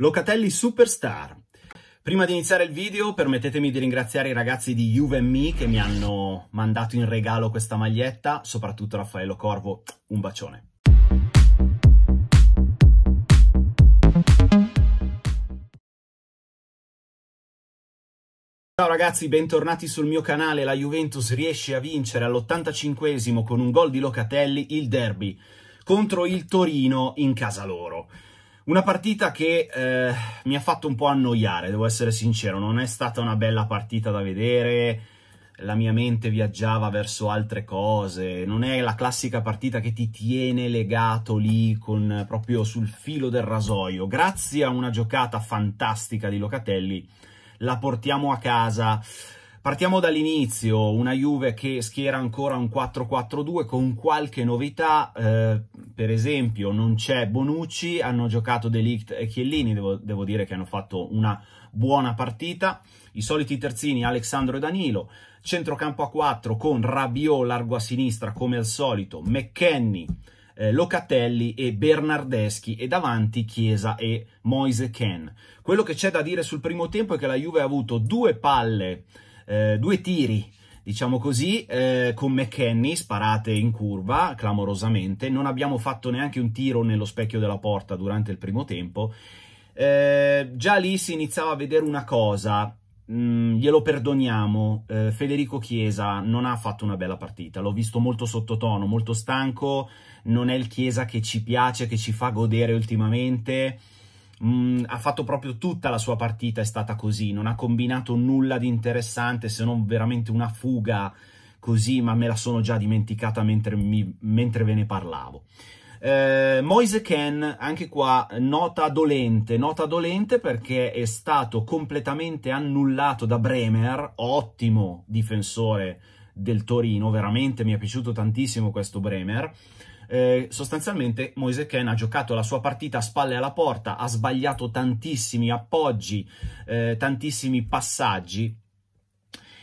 Locatelli Superstar. Prima di iniziare il video permettetemi di ringraziare i ragazzi di Juve Me che mi hanno mandato in regalo questa maglietta, soprattutto Raffaello Corvo, un bacione. Ciao ragazzi, bentornati sul mio canale. La Juventus riesce a vincere all85 85 con un gol di Locatelli il derby contro il Torino in casa loro. Una partita che eh, mi ha fatto un po' annoiare, devo essere sincero, non è stata una bella partita da vedere, la mia mente viaggiava verso altre cose, non è la classica partita che ti tiene legato lì con, proprio sul filo del rasoio. Grazie a una giocata fantastica di Locatelli la portiamo a casa Partiamo dall'inizio, una Juve che schiera ancora un 4-4-2 con qualche novità, eh, per esempio non c'è Bonucci, hanno giocato De Ligt e Chiellini, devo, devo dire che hanno fatto una buona partita, i soliti terzini Alessandro e Danilo, centrocampo a 4 con Rabiot largo a sinistra come al solito, McKenny, eh, Locatelli e Bernardeschi e davanti Chiesa e Moise Ken. Quello che c'è da dire sul primo tempo è che la Juve ha avuto due palle eh, due tiri diciamo così, eh, con McKenny sparate in curva clamorosamente, non abbiamo fatto neanche un tiro nello specchio della porta durante il primo tempo. Eh, già lì si iniziava a vedere una cosa, mm, glielo perdoniamo, eh, Federico Chiesa non ha fatto una bella partita, l'ho visto molto sottotono, molto stanco, non è il Chiesa che ci piace, che ci fa godere ultimamente mh, mm, ha fatto proprio tutta la sua partita, è stata così, non ha combinato nulla di interessante se non veramente una fuga così, ma me la sono già dimenticata mentre, mi, mentre ve ne parlavo. Eh, Moise Ken, anche qua, nota dolente, nota dolente perché è stato completamente annullato da Bremer, ottimo difensore del Torino, veramente mi è piaciuto tantissimo questo Bremer, eh, sostanzialmente Moise Ken ha giocato la sua partita a spalle alla porta, ha sbagliato tantissimi appoggi, eh, tantissimi passaggi.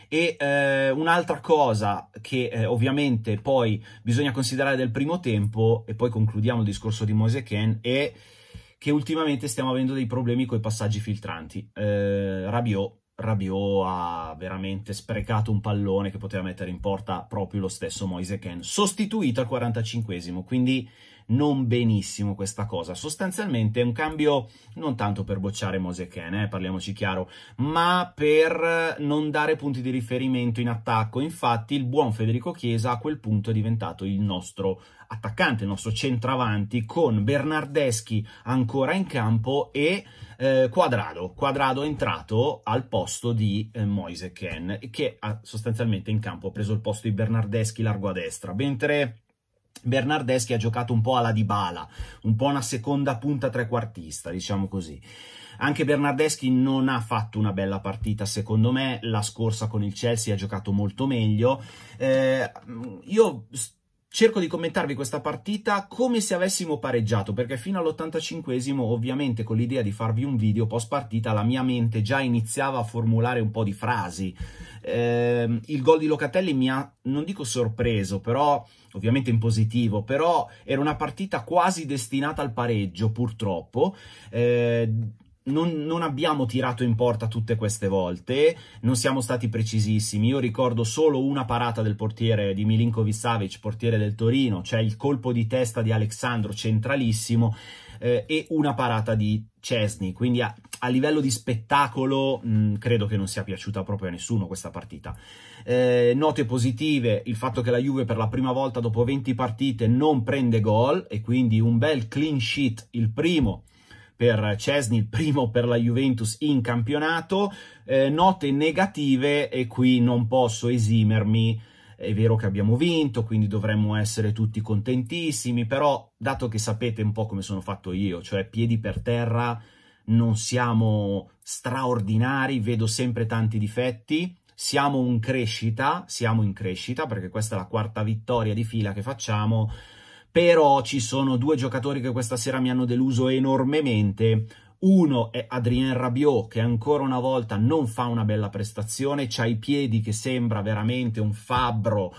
E eh, un'altra cosa che eh, ovviamente poi bisogna considerare del primo tempo, e poi concludiamo il discorso di Moise Ken, è che ultimamente stiamo avendo dei problemi con i passaggi filtranti. Eh, Rabiot Rabiot ha veramente sprecato un pallone che poteva mettere in porta proprio lo stesso Moise Ken, sostituito al 45esimo, quindi non benissimo questa cosa. Sostanzialmente è un cambio non tanto per bocciare Moise Ken, eh, parliamoci chiaro, ma per non dare punti di riferimento in attacco. Infatti il buon Federico Chiesa a quel punto è diventato il nostro attaccante, il nostro centravanti, con Bernardeschi ancora in campo e eh, Quadrado. Quadrado è entrato al posto di eh, Moise Ken, che ha, sostanzialmente in campo ha preso il posto di Bernardeschi largo a destra, mentre... Bernardeschi ha giocato un po' alla Dybala, un po' una seconda punta trequartista, diciamo così. Anche Bernardeschi non ha fatto una bella partita, secondo me, la scorsa con il Chelsea ha giocato molto meglio. Eh, io cerco di commentarvi questa partita come se avessimo pareggiato, perché fino all'85esimo, ovviamente con l'idea di farvi un video post partita, la mia mente già iniziava a formulare un po' di frasi. Eh, il gol di Locatelli mi ha, non dico sorpreso, però ovviamente in positivo, però era una partita quasi destinata al pareggio, purtroppo. Eh, non, non, abbiamo tirato in porta tutte queste volte, non siamo stati precisissimi. Io ricordo solo una parata del portiere di Milinkovic Savic, portiere del Torino, cioè il colpo di testa di Alexandro centralissimo eh, e una parata di Cesny. Quindi a, a, livello di spettacolo mh, mm, credo che non sia piaciuta proprio a nessuno questa partita. Eh, note positive, il fatto che la Juve per la prima volta dopo 20 partite non prende gol e quindi un bel clean sheet, il primo per Cesni, il primo per la Juventus in campionato, eh, note negative e qui non posso esimermi è vero che abbiamo vinto, quindi dovremmo essere tutti contentissimi, però dato che sapete un po' come sono fatto io, cioè piedi per terra, non siamo straordinari, vedo sempre tanti difetti, siamo in crescita, siamo in crescita perché questa è la quarta vittoria di fila che facciamo, però ci sono due giocatori che questa sera mi hanno deluso enormemente. Uno è Adrien Rabiot che ancora una volta non fa una bella prestazione, ha i piedi che sembra veramente un fabbro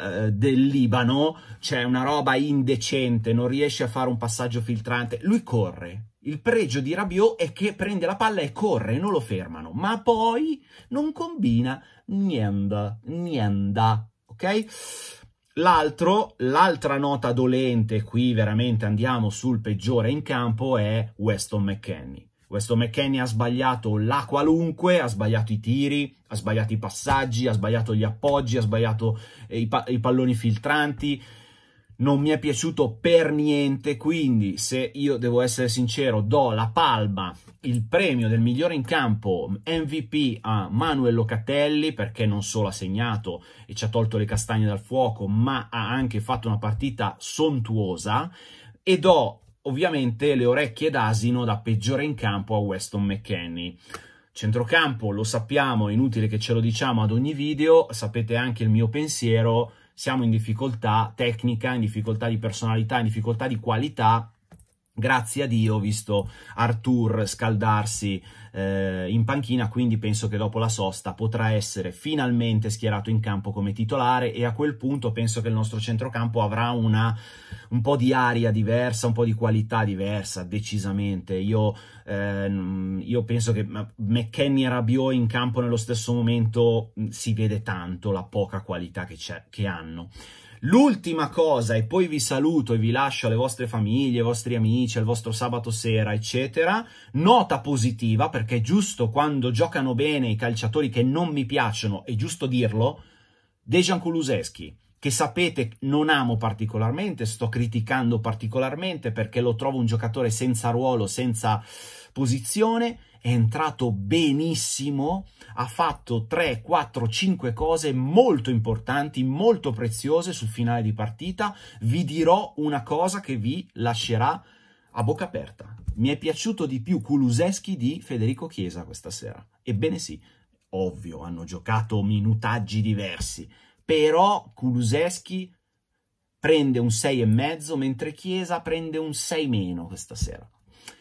eh, del Libano, c'è una roba indecente, non riesce a fare un passaggio filtrante, lui corre. Il pregio di Rabiot è che prende la palla e corre, non lo fermano, ma poi non combina niente, niente, ok? L'altro, l'altra nota dolente, qui veramente andiamo sul peggiore in campo, è Weston McKenney. Weston McKenney ha sbagliato la qualunque, ha sbagliato i tiri, ha sbagliato i passaggi, ha sbagliato gli appoggi, ha sbagliato eh, i, pa- i palloni filtranti, non mi è piaciuto per niente, quindi se io devo essere sincero do la palma, il premio del migliore in campo MVP a Manuel Locatelli perché non solo ha segnato e ci ha tolto le castagne dal fuoco, ma ha anche fatto una partita sontuosa e do ovviamente le orecchie d'asino da peggiore in campo a Weston McKenney. Centrocampo, lo sappiamo, è inutile che ce lo diciamo ad ogni video, sapete anche il mio pensiero, siamo in difficoltà tecnica, in difficoltà di personalità, in difficoltà di qualità Grazie a Dio ho visto Arthur scaldarsi eh, in panchina, quindi penso che dopo la sosta potrà essere finalmente schierato in campo come titolare e a quel punto penso che il nostro centrocampo avrà una, un po' di aria diversa, un po' di qualità diversa, decisamente. Io, eh, io penso che McKenny e Rabiot in campo nello stesso momento mm, si vede tanto la poca qualità che, che hanno. L'ultima cosa, e poi vi saluto e vi lascio alle vostre famiglie, ai vostri amici, al vostro sabato sera, eccetera. Nota positiva, perché è giusto quando giocano bene i calciatori che non mi piacciono, è giusto dirlo. Dejan Kuluseschi che sapete non amo particolarmente, sto criticando particolarmente perché lo trovo un giocatore senza ruolo, senza posizione, è entrato benissimo, ha fatto 3, 4, 5 cose molto importanti, molto preziose sul finale di partita. Vi dirò una cosa che vi lascerà a bocca aperta. Mi è piaciuto di più Kuluseschi di Federico Chiesa questa sera. Ebbene sì, ovvio, hanno giocato minutaggi diversi, però Kuluseschi prende un 6,5 mentre Chiesa prende un 6 meno questa sera.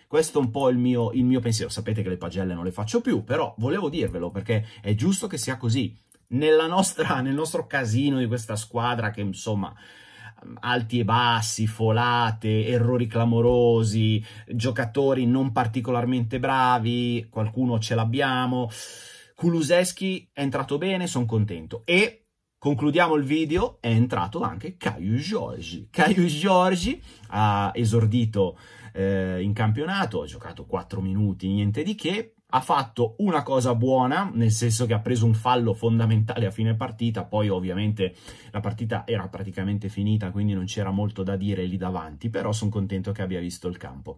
Questo è un po' il mio, il mio pensiero. Sapete che le pagelle non le faccio più, però volevo dirvelo perché è giusto che sia così. Nostra, nel nostro casino di questa squadra che insomma alti e bassi, folate, errori clamorosi, giocatori non particolarmente bravi, qualcuno ce l'abbiamo. Kuluseschi è entrato bene, sono contento. E Concludiamo il video, è entrato anche Caio Giorgi. Caio Giorgi ha esordito eh, in campionato, ha giocato 4 minuti, niente di che, ha fatto una cosa buona, nel senso che ha preso un fallo fondamentale a fine partita, poi ovviamente la partita era praticamente finita, quindi non c'era molto da dire lì davanti, però sono contento che abbia visto il campo.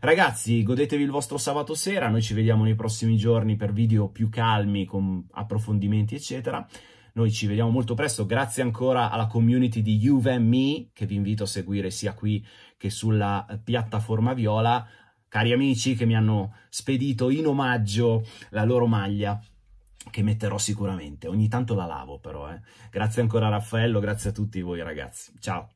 Ragazzi, godetevi il vostro sabato sera, noi ci vediamo nei prossimi giorni per video più calmi, con approfondimenti, eccetera. Noi ci vediamo molto presto, grazie ancora alla community di JuveMe che vi invito a seguire sia qui che sulla eh, piattaforma Viola, cari amici che mi hanno spedito in omaggio la loro maglia che metterò sicuramente, ogni tanto la lavo però. Eh. Grazie ancora a Raffaello, grazie a tutti voi ragazzi, ciao!